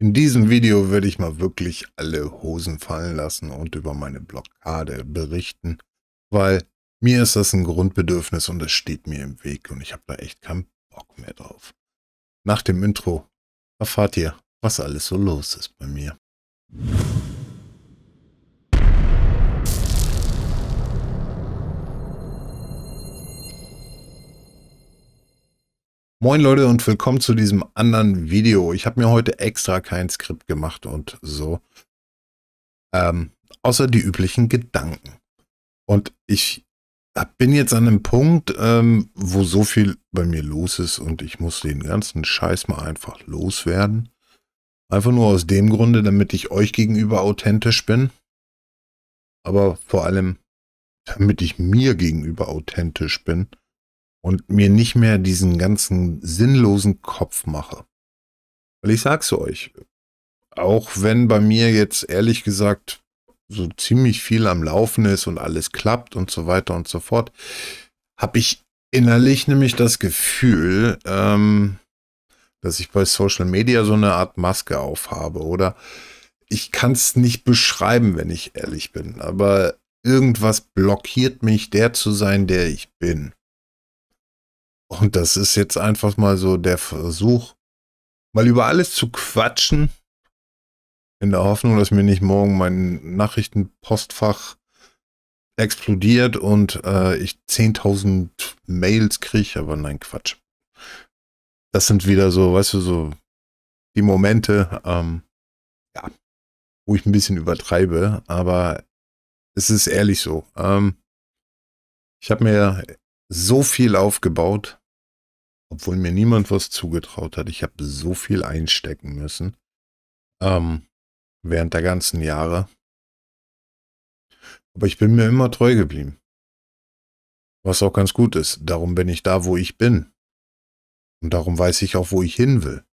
In diesem Video werde ich mal wirklich alle Hosen fallen lassen und über meine Blockade berichten, weil mir ist das ein Grundbedürfnis und es steht mir im Weg und ich habe da echt keinen Bock mehr drauf. Nach dem Intro erfahrt ihr, was alles so los ist bei mir. Moin Leute und willkommen zu diesem anderen Video. Ich habe mir heute extra kein Skript gemacht und so. Ähm, außer die üblichen Gedanken. Und ich bin jetzt an einem Punkt, ähm, wo so viel bei mir los ist und ich muss den ganzen Scheiß mal einfach loswerden. Einfach nur aus dem Grunde, damit ich euch gegenüber authentisch bin. Aber vor allem, damit ich mir gegenüber authentisch bin und mir nicht mehr diesen ganzen sinnlosen Kopf mache. Weil ich sag's euch, auch wenn bei mir jetzt ehrlich gesagt so ziemlich viel am Laufen ist und alles klappt und so weiter und so fort, habe ich innerlich nämlich das Gefühl, ähm, dass ich bei Social Media so eine Art Maske aufhabe oder ich kann es nicht beschreiben, wenn ich ehrlich bin, aber irgendwas blockiert mich, der zu sein, der ich bin. Und das ist jetzt einfach mal so der Versuch, mal über alles zu quatschen, in der Hoffnung, dass mir nicht morgen mein Nachrichtenpostfach explodiert und äh, ich 10.000 Mails kriege, aber nein, Quatsch. Das sind wieder so, weißt du, so die Momente, ähm, ja, wo ich ein bisschen übertreibe, aber es ist ehrlich so. Ähm, ich habe mir so viel aufgebaut obwohl mir niemand was zugetraut hat. Ich habe so viel einstecken müssen ähm, während der ganzen Jahre. Aber ich bin mir immer treu geblieben. Was auch ganz gut ist. Darum bin ich da, wo ich bin. Und darum weiß ich auch, wo ich hin will.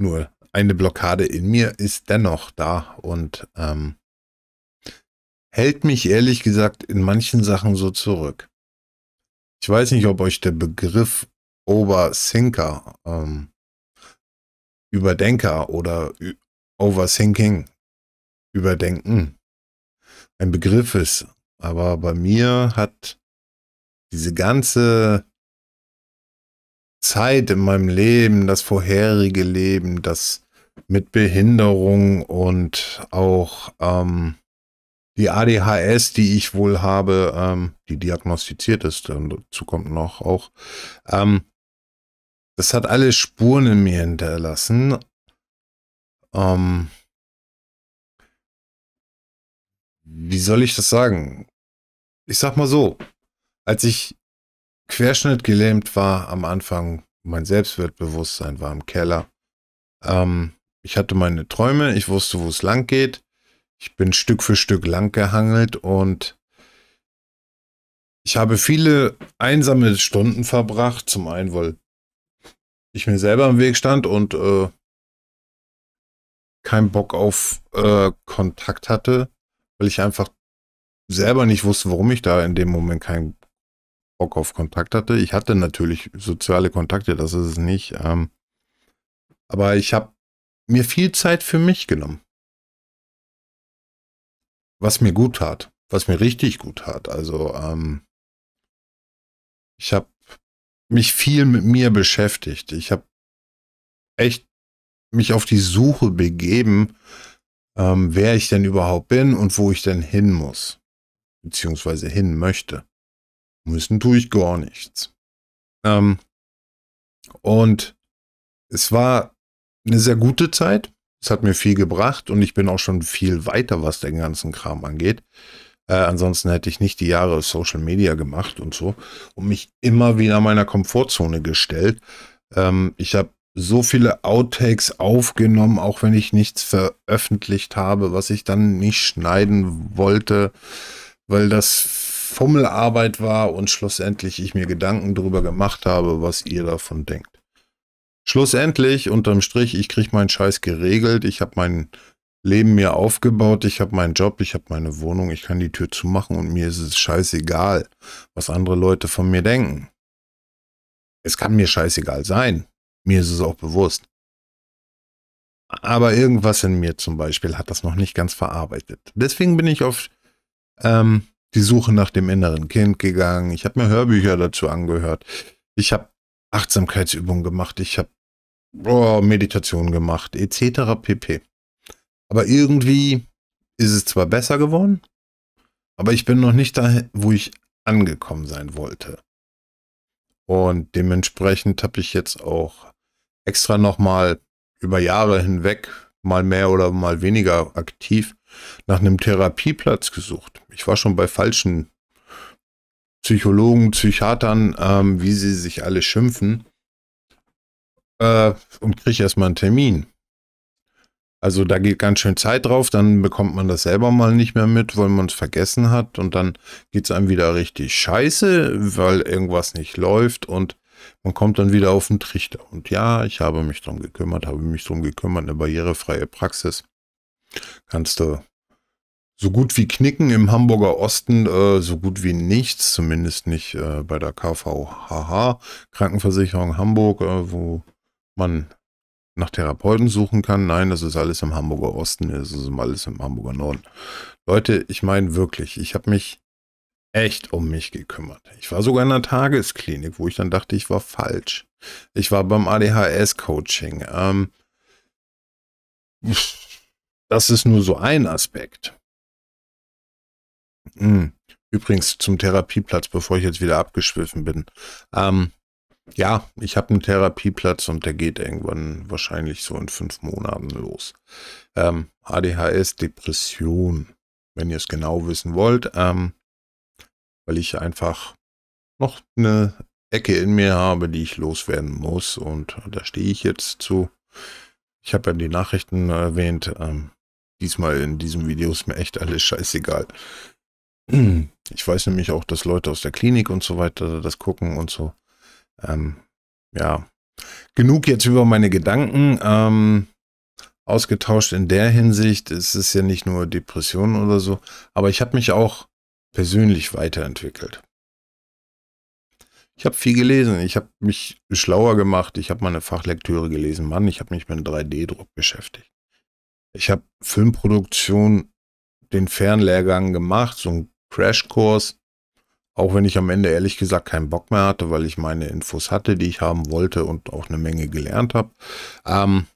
Nur eine Blockade in mir ist dennoch da und ähm, hält mich ehrlich gesagt in manchen Sachen so zurück. Ich weiß nicht, ob euch der Begriff Oversinker, ähm, Überdenker oder Overthinking, Überdenken ein Begriff ist. Aber bei mir hat diese ganze Zeit in meinem Leben, das vorherige Leben, das mit Behinderung und auch ähm, die ADHS, die ich wohl habe, ähm, die diagnostiziert ist, und ähm, dazu kommt noch auch, ähm, das hat alle Spuren in mir hinterlassen. Ähm, wie soll ich das sagen? Ich sag mal so, als ich querschnittgelähmt war am Anfang, mein Selbstwertbewusstsein war im Keller. Ähm, ich hatte meine Träume, ich wusste, wo es lang geht. Ich bin Stück für Stück langgehangelt und ich habe viele einsame Stunden verbracht. Zum einen, weil ich mir selber im Weg stand und äh, keinen Bock auf äh, Kontakt hatte, weil ich einfach selber nicht wusste, warum ich da in dem Moment keinen Bock auf Kontakt hatte. Ich hatte natürlich soziale Kontakte, das ist es nicht. Ähm, aber ich habe mir viel Zeit für mich genommen was mir gut tat, was mir richtig gut tat. Also ähm, ich habe mich viel mit mir beschäftigt. Ich habe echt mich auf die Suche begeben, ähm, wer ich denn überhaupt bin und wo ich denn hin muss, beziehungsweise hin möchte. Müssen tue ich gar nichts. Ähm, und es war eine sehr gute Zeit. Es hat mir viel gebracht und ich bin auch schon viel weiter, was den ganzen Kram angeht. Äh, ansonsten hätte ich nicht die Jahre Social Media gemacht und so und mich immer wieder meiner Komfortzone gestellt. Ähm, ich habe so viele Outtakes aufgenommen, auch wenn ich nichts veröffentlicht habe, was ich dann nicht schneiden wollte, weil das Fummelarbeit war und schlussendlich ich mir Gedanken darüber gemacht habe, was ihr davon denkt. Schlussendlich, unterm Strich, ich kriege meinen Scheiß geregelt, ich habe mein Leben mir aufgebaut, ich habe meinen Job, ich habe meine Wohnung, ich kann die Tür zumachen und mir ist es scheißegal, was andere Leute von mir denken. Es kann mir scheißegal sein, mir ist es auch bewusst. Aber irgendwas in mir zum Beispiel hat das noch nicht ganz verarbeitet. Deswegen bin ich auf ähm, die Suche nach dem inneren Kind gegangen. Ich habe mir Hörbücher dazu angehört. Ich habe Achtsamkeitsübungen gemacht. Ich habe oh, Meditation gemacht, etc. pp. Aber irgendwie ist es zwar besser geworden, aber ich bin noch nicht da, wo ich angekommen sein wollte. Und dementsprechend habe ich jetzt auch extra nochmal über Jahre hinweg, mal mehr oder mal weniger aktiv, nach einem Therapieplatz gesucht. Ich war schon bei falschen Psychologen, Psychiatern, ähm, wie sie sich alle schimpfen äh, und kriege erstmal einen Termin. Also da geht ganz schön Zeit drauf, dann bekommt man das selber mal nicht mehr mit, weil man es vergessen hat und dann geht es einem wieder richtig scheiße, weil irgendwas nicht läuft und man kommt dann wieder auf den Trichter. Und ja, ich habe mich drum gekümmert, habe mich drum gekümmert, eine barrierefreie Praxis. Kannst du so gut wie knicken im Hamburger Osten, äh, so gut wie nichts, zumindest nicht äh, bei der KVHH, Krankenversicherung Hamburg, äh, wo man nach Therapeuten suchen kann. Nein, das ist alles im Hamburger Osten, das ist alles im Hamburger Norden. Leute, ich meine wirklich, ich habe mich echt um mich gekümmert. Ich war sogar in einer Tagesklinik, wo ich dann dachte, ich war falsch. Ich war beim ADHS-Coaching. Ähm, das ist nur so ein Aspekt. Hm. Übrigens zum Therapieplatz, bevor ich jetzt wieder abgeschwiffen bin. Ähm, ja, ich habe einen Therapieplatz und der geht irgendwann wahrscheinlich so in fünf Monaten los. Ähm, ADHS, Depression, wenn ihr es genau wissen wollt, ähm, weil ich einfach noch eine Ecke in mir habe, die ich loswerden muss und da stehe ich jetzt zu. Ich habe ja die Nachrichten erwähnt. Ähm, diesmal in diesem Video ist mir echt alles scheißegal. Ich weiß nämlich auch, dass Leute aus der Klinik und so weiter das gucken und so. Ähm, ja, genug jetzt über meine Gedanken. Ähm, ausgetauscht in der Hinsicht, es ist ja nicht nur Depression oder so, aber ich habe mich auch persönlich weiterentwickelt. Ich habe viel gelesen, ich habe mich schlauer gemacht, ich habe meine Fachlektüre gelesen, Mann, ich habe mich mit einem 3D-Druck beschäftigt. Ich habe Filmproduktion, den Fernlehrgang gemacht, so einen Crashkurs auch wenn ich am Ende ehrlich gesagt keinen Bock mehr hatte, weil ich meine Infos hatte, die ich haben wollte und auch eine Menge gelernt habe. Ähm,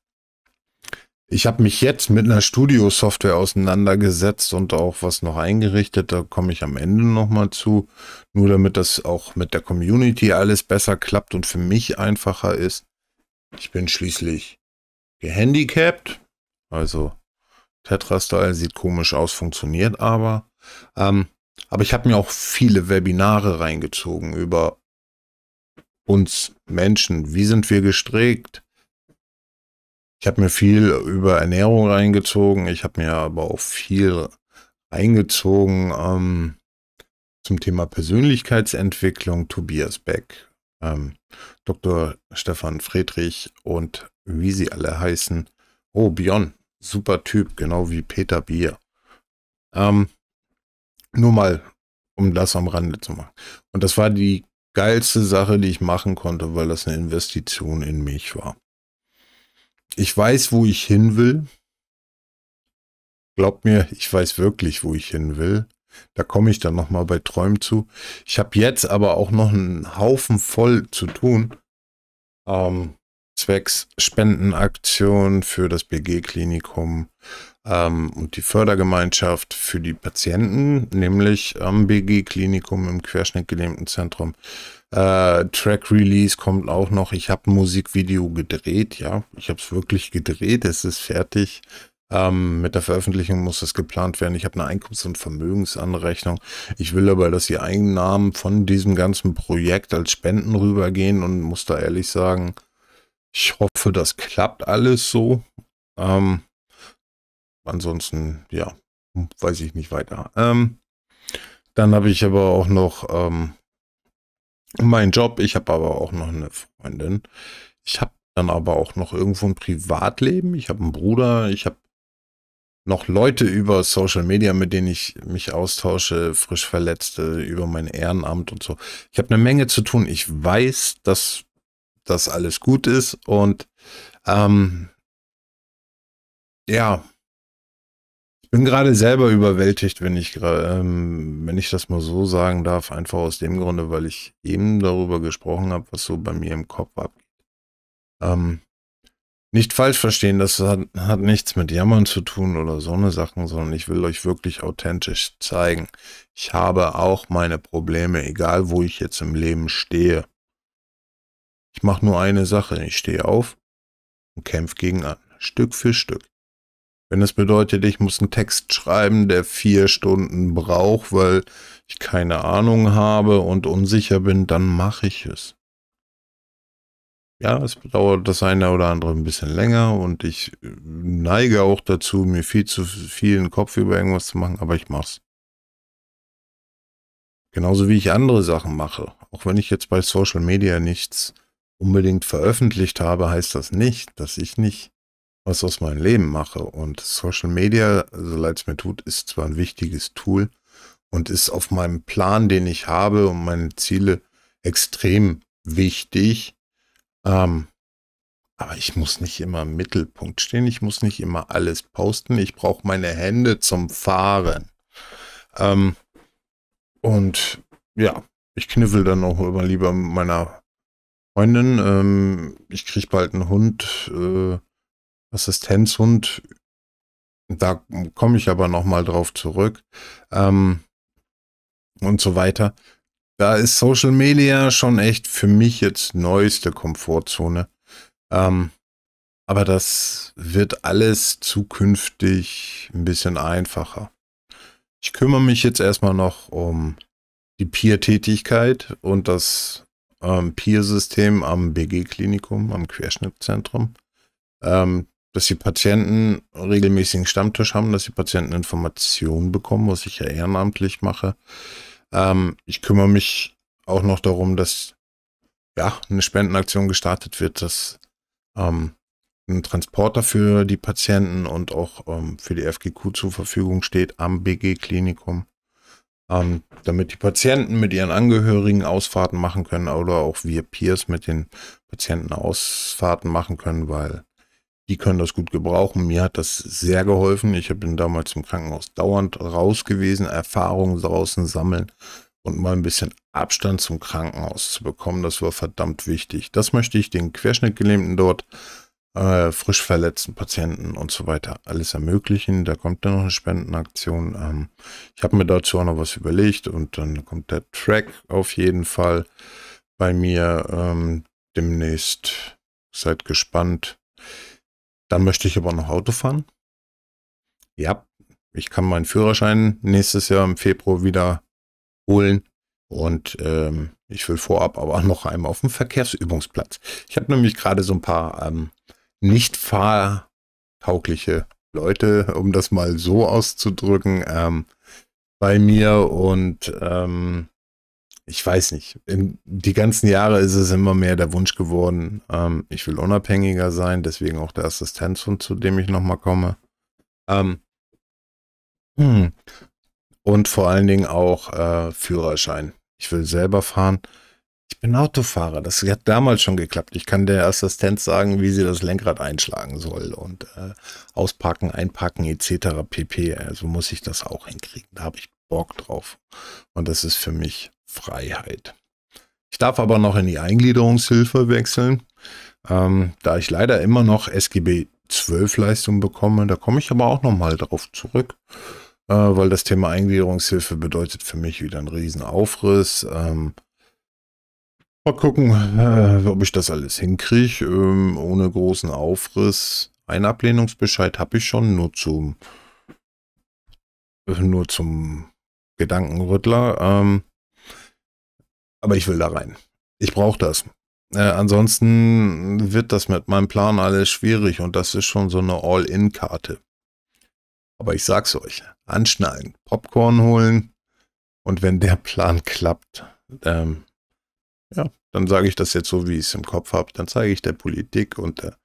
ich habe mich jetzt mit einer Studio-Software auseinandergesetzt und auch was noch eingerichtet. Da komme ich am Ende nochmal zu. Nur damit das auch mit der Community alles besser klappt und für mich einfacher ist. Ich bin schließlich gehandicapt. Also Tetra-Style sieht komisch aus, funktioniert aber. Ähm, aber ich habe mir auch viele Webinare reingezogen über uns Menschen. Wie sind wir gestrickt? Ich habe mir viel über Ernährung reingezogen. Ich habe mir aber auch viel reingezogen ähm, zum Thema Persönlichkeitsentwicklung. Tobias Beck, ähm, Dr. Stefan Friedrich und wie sie alle heißen. Oh, Bion, super Typ, genau wie Peter Bier. Ähm, nur mal, um das am Rande zu machen. Und das war die geilste Sache, die ich machen konnte, weil das eine Investition in mich war. Ich weiß, wo ich hin will. Glaub mir, ich weiß wirklich, wo ich hin will. Da komme ich dann nochmal bei Träumen zu. Ich habe jetzt aber auch noch einen Haufen voll zu tun. Ähm, zwecks Spendenaktion für das BG-Klinikum ähm, und die Fördergemeinschaft für die Patienten, nämlich am BG-Klinikum im Querschnitt gelähmten Zentrum. Äh, Track Release kommt auch noch. Ich habe ein Musikvideo gedreht, ja. Ich habe es wirklich gedreht, es ist fertig. Ähm, mit der Veröffentlichung muss das geplant werden. Ich habe eine Einkunfts- und Vermögensanrechnung. Ich will aber, dass die Einnahmen von diesem ganzen Projekt als Spenden rübergehen und muss da ehrlich sagen, ich hoffe, das klappt alles so. Ähm, ansonsten, ja, weiß ich nicht weiter. Ähm, dann habe ich aber auch noch ähm, meinen Job. Ich habe aber auch noch eine Freundin. Ich habe dann aber auch noch irgendwo ein Privatleben. Ich habe einen Bruder. Ich habe noch Leute über Social Media, mit denen ich mich austausche, frisch Verletzte, über mein Ehrenamt und so. Ich habe eine Menge zu tun. Ich weiß, dass dass alles gut ist und ähm, ja, ich bin gerade selber überwältigt, wenn ich ähm, wenn ich das mal so sagen darf, einfach aus dem Grunde, weil ich eben darüber gesprochen habe, was so bei mir im Kopf abgeht. Ähm, nicht falsch verstehen, das hat, hat nichts mit Jammern zu tun oder so eine Sachen, sondern ich will euch wirklich authentisch zeigen. Ich habe auch meine Probleme, egal wo ich jetzt im Leben stehe. Ich mache nur eine Sache. Ich stehe auf und kämpfe gegen an. Stück für Stück. Wenn das bedeutet, ich muss einen Text schreiben, der vier Stunden braucht, weil ich keine Ahnung habe und unsicher bin, dann mache ich es. Ja, es dauert das eine oder andere ein bisschen länger und ich äh, neige auch dazu, mir viel zu viel einen Kopf über irgendwas zu machen, aber ich mach's. Genauso wie ich andere Sachen mache. Auch wenn ich jetzt bei Social Media nichts unbedingt veröffentlicht habe, heißt das nicht, dass ich nicht was aus meinem Leben mache. Und Social Media, so leid es mir tut, ist zwar ein wichtiges Tool und ist auf meinem Plan, den ich habe und meine Ziele extrem wichtig. Ähm, aber ich muss nicht immer im Mittelpunkt stehen. Ich muss nicht immer alles posten. Ich brauche meine Hände zum Fahren. Ähm, und ja, ich kniffel dann auch immer lieber mit meiner Freundin, ähm, ich kriege bald einen Hund, äh, Assistenzhund. Da komme ich aber nochmal drauf zurück. Ähm, und so weiter. Da ist Social Media schon echt für mich jetzt neueste Komfortzone. Ähm, aber das wird alles zukünftig ein bisschen einfacher. Ich kümmere mich jetzt erstmal noch um die Peer-Tätigkeit und das ähm, Peer-System am BG-Klinikum, am Querschnittzentrum, ähm, dass die Patienten regelmäßigen Stammtisch haben, dass die Patienten Informationen bekommen, was ich ja ehrenamtlich mache. Ähm, ich kümmere mich auch noch darum, dass ja, eine Spendenaktion gestartet wird, dass ähm, ein Transporter für die Patienten und auch ähm, für die FGQ zur Verfügung steht am BG-Klinikum ähm, damit die Patienten mit ihren Angehörigen Ausfahrten machen können oder auch wir Peers mit den Patienten Ausfahrten machen können, weil die können das gut gebrauchen. Mir hat das sehr geholfen. Ich bin damals im Krankenhaus dauernd raus gewesen, Erfahrungen draußen sammeln und mal ein bisschen Abstand zum Krankenhaus zu bekommen. Das war verdammt wichtig. Das möchte ich den Querschnittgelähmten dort äh, frisch verletzten Patienten und so weiter alles ermöglichen. Da kommt dann noch eine Spendenaktion. Ähm, ich habe mir dazu auch noch was überlegt und dann kommt der Track auf jeden Fall bei mir ähm, demnächst. Seid gespannt. Dann möchte ich aber noch Auto fahren. Ja, ich kann meinen Führerschein nächstes Jahr im Februar wieder holen. Und ähm, ich will vorab aber noch einmal auf dem Verkehrsübungsplatz. Ich habe nämlich gerade so ein paar ähm, nicht fahrtaugliche Leute, um das mal so auszudrücken, ähm, bei mir und ähm, ich weiß nicht, in, die ganzen Jahre ist es immer mehr der Wunsch geworden, ähm, ich will unabhängiger sein, deswegen auch der Assistenzhund, zu dem ich nochmal komme. Ähm, hm. Und vor allen Dingen auch äh, Führerschein. Ich will selber fahren. Ich bin Autofahrer. Das hat damals schon geklappt. Ich kann der Assistenz sagen, wie sie das Lenkrad einschlagen soll und äh, auspacken, einpacken etc. pp. Also muss ich das auch hinkriegen. Da habe ich Bock drauf. Und das ist für mich Freiheit. Ich darf aber noch in die Eingliederungshilfe wechseln. Ähm, da ich leider immer noch SGB 12 Leistung bekomme, da komme ich aber auch nochmal drauf zurück, äh, weil das Thema Eingliederungshilfe bedeutet für mich wieder einen riesen Aufriss. Ähm, Mal gucken, äh, ob ich das alles hinkriege, ähm, ohne großen Aufriss. Ein Ablehnungsbescheid habe ich schon, nur zum, äh, nur zum Gedankenrüttler. Ähm, aber ich will da rein. Ich brauche das. Äh, ansonsten wird das mit meinem Plan alles schwierig und das ist schon so eine All-In-Karte. Aber ich sag's euch, anschnallen, Popcorn holen und wenn der Plan klappt, ähm, ja, dann sage ich das jetzt so, wie ich es im Kopf habe. Dann zeige ich der Politik und der,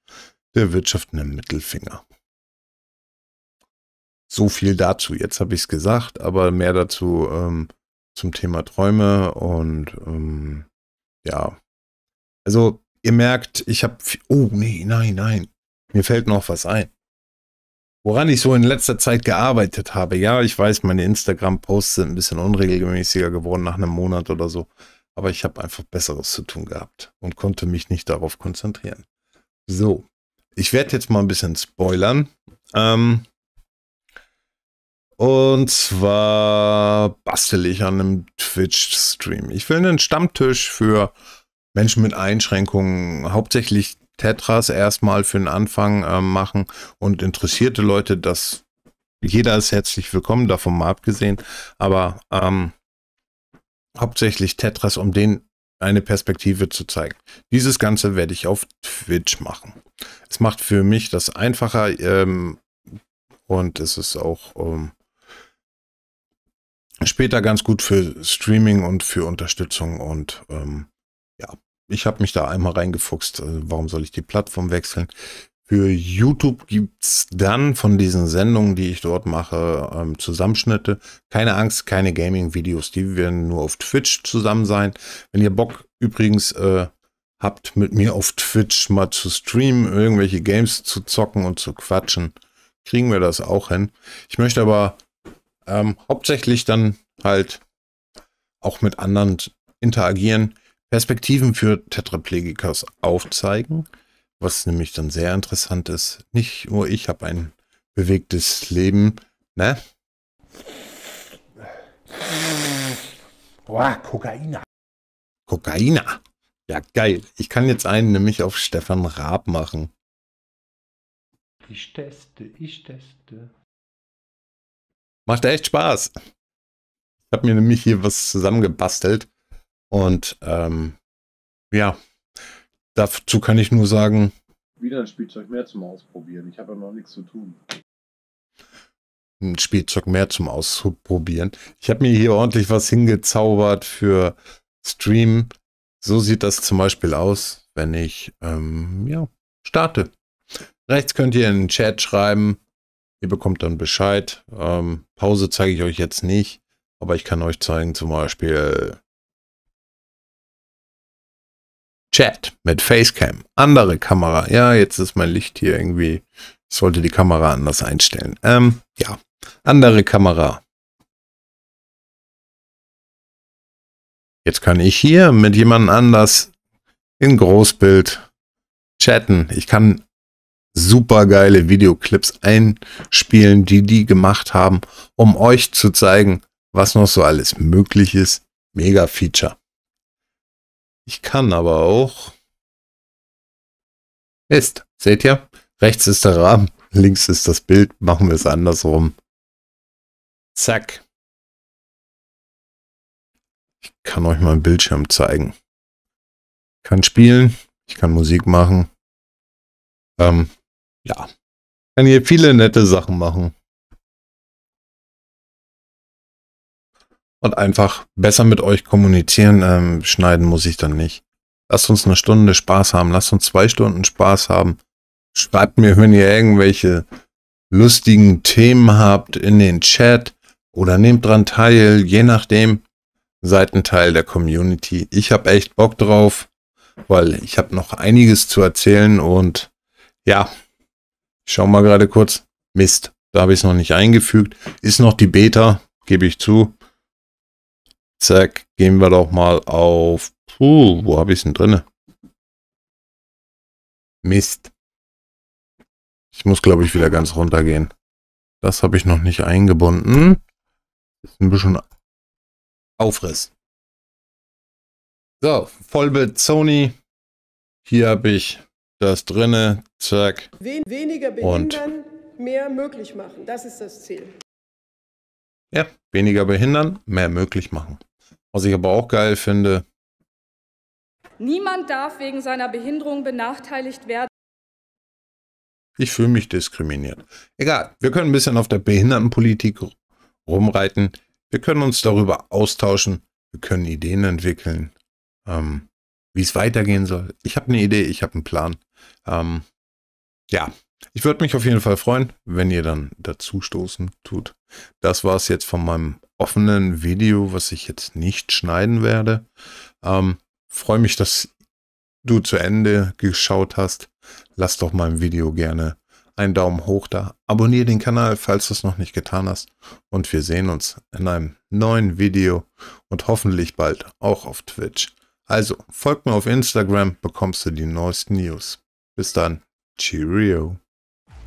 der Wirtschaft einen Mittelfinger. So viel dazu. Jetzt habe ich es gesagt, aber mehr dazu ähm, zum Thema Träume und ähm, ja. Also ihr merkt, ich habe... Oh, nee, nein, nein. Mir fällt noch was ein. Woran ich so in letzter Zeit gearbeitet habe. Ja, ich weiß, meine Instagram-Posts sind ein bisschen unregelmäßiger geworden nach einem Monat oder so. Aber ich habe einfach Besseres zu tun gehabt und konnte mich nicht darauf konzentrieren. So, ich werde jetzt mal ein bisschen spoilern. Ähm, und zwar bastel ich an einem Twitch-Stream. Ich will einen Stammtisch für Menschen mit Einschränkungen, hauptsächlich Tetras erstmal für den Anfang äh, machen und interessierte Leute, dass jeder ist herzlich willkommen, davon mal abgesehen. Aber ähm, hauptsächlich Tetras, um denen eine Perspektive zu zeigen. Dieses Ganze werde ich auf Twitch machen. Es macht für mich das einfacher ähm, und es ist auch ähm, später ganz gut für Streaming und für Unterstützung und ähm, ja, ich habe mich da einmal reingefuchst. Also warum soll ich die Plattform wechseln? Für YouTube gibt es dann von diesen Sendungen, die ich dort mache, ähm, Zusammenschnitte. Keine Angst, keine Gaming-Videos. Die werden nur auf Twitch zusammen sein. Wenn ihr Bock übrigens äh, habt, mit mir auf Twitch mal zu streamen, irgendwelche Games zu zocken und zu quatschen, kriegen wir das auch hin. Ich möchte aber ähm, hauptsächlich dann halt auch mit anderen interagieren, Perspektiven für Tetraplegikas aufzeigen was nämlich dann sehr interessant ist. Nicht nur ich habe ein bewegtes Leben, ne? Boah, Kokaina. Kokaina. Ja, geil. Ich kann jetzt einen nämlich auf Stefan Raab machen. Ich teste, ich teste. Macht echt Spaß. Ich habe mir nämlich hier was zusammengebastelt. Und ähm, ja, Dazu kann ich nur sagen. Wieder ein Spielzeug mehr zum Ausprobieren. Ich habe ja noch nichts zu tun. Ein Spielzeug mehr zum Ausprobieren. Ich habe mir hier ordentlich was hingezaubert für Stream. So sieht das zum Beispiel aus, wenn ich ähm, ja, starte. Rechts könnt ihr in den Chat schreiben. Ihr bekommt dann Bescheid. Ähm, Pause zeige ich euch jetzt nicht, aber ich kann euch zeigen, zum Beispiel Chat mit Facecam, andere Kamera. Ja, jetzt ist mein Licht hier irgendwie. Ich sollte die Kamera anders einstellen. Ähm, ja, andere Kamera. Jetzt kann ich hier mit jemand anders in Großbild chatten. Ich kann super geile Videoclips einspielen, die die gemacht haben, um euch zu zeigen, was noch so alles möglich ist. Mega Feature. Ich kann aber auch. Ist. Seht ihr? Rechts ist der Rahmen, links ist das Bild. Machen wir es andersrum. Zack. Ich kann euch mal einen Bildschirm zeigen. Ich kann spielen, ich kann Musik machen. Ähm, ja. kann hier viele nette Sachen machen. und einfach besser mit euch kommunizieren. Ähm, schneiden muss ich dann nicht. Lasst uns eine Stunde Spaß haben. Lasst uns zwei Stunden Spaß haben. Schreibt mir, wenn ihr irgendwelche lustigen Themen habt, in den Chat oder nehmt dran teil. Je nachdem, seid ein Teil der Community. Ich habe echt Bock drauf, weil ich habe noch einiges zu erzählen und ja, ich schau mal gerade kurz. Mist, da habe ich es noch nicht eingefügt. Ist noch die Beta, gebe ich zu. Zack, gehen wir doch mal auf... Puh, wo habe ich es denn drin? Mist. Ich muss, glaube ich, wieder ganz runter gehen. Das habe ich noch nicht eingebunden. Ist ein bisschen Aufriss. So, Vollbild Sony. Hier habe ich das drinne. Zack. Wen weniger behindern, Und mehr möglich machen. Das ist das Ziel. Ja, weniger behindern, mehr möglich machen. Was ich aber auch geil finde. Niemand darf wegen seiner Behinderung benachteiligt werden. Ich fühle mich diskriminiert. Egal, wir können ein bisschen auf der Behindertenpolitik rumreiten. Wir können uns darüber austauschen. Wir können Ideen entwickeln, ähm, wie es weitergehen soll. Ich habe eine Idee, ich habe einen Plan. Ähm, ja, ich würde mich auf jeden Fall freuen, wenn ihr dann dazu stoßen tut. Das war es jetzt von meinem offenen Video, was ich jetzt nicht schneiden werde. Ähm, freue mich, dass du zu Ende geschaut hast. Lass doch meinem Video gerne einen Daumen hoch da. Abonniere den Kanal, falls du es noch nicht getan hast. Und wir sehen uns in einem neuen Video und hoffentlich bald auch auf Twitch. Also folgt mir auf Instagram, bekommst du die neuesten News. Bis dann. Cheerio.